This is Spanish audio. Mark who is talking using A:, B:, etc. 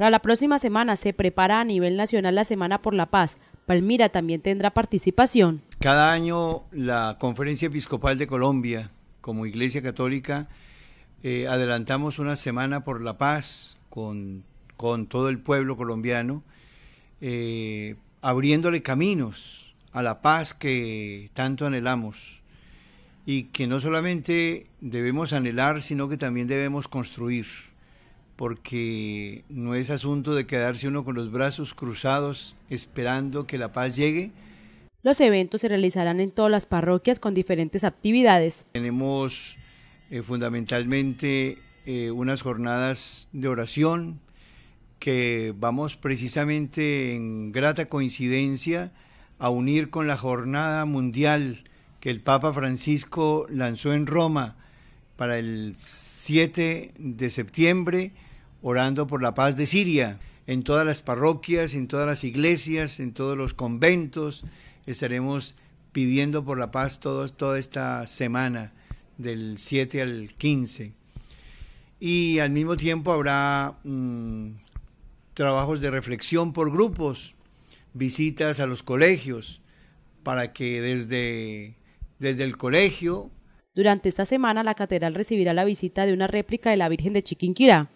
A: Para la próxima semana se prepara a nivel nacional la Semana por la Paz. Palmira también tendrá participación.
B: Cada año la Conferencia Episcopal de Colombia, como Iglesia Católica, eh, adelantamos una Semana por la Paz con, todo el pueblo colombiano, eh, abriéndole caminos a la paz que tanto anhelamos y que no solamente debemos anhelar, sino que también debemos construir porque no es asunto de quedarse uno con los brazos cruzados esperando que la paz llegue.
A: Los eventos se realizarán en todas las parroquias con diferentes actividades.
B: Tenemos eh, fundamentalmente eh, unas jornadas de oración que vamos precisamente en grata coincidencia a unir con la jornada mundial que el Papa Francisco lanzó en Roma para el 7 de septiembre orando por la paz de Siria. En todas las parroquias, en todas las iglesias, en todos los conventos, estaremos pidiendo por la paz todos, toda esta semana, del 7 al 15. Y al mismo tiempo habrá mm, trabajos de reflexión por grupos, visitas a los colegios, para que desde, desde el colegio...
A: Durante esta semana la catedral recibirá la visita de una réplica de la Virgen de Chiquinquirá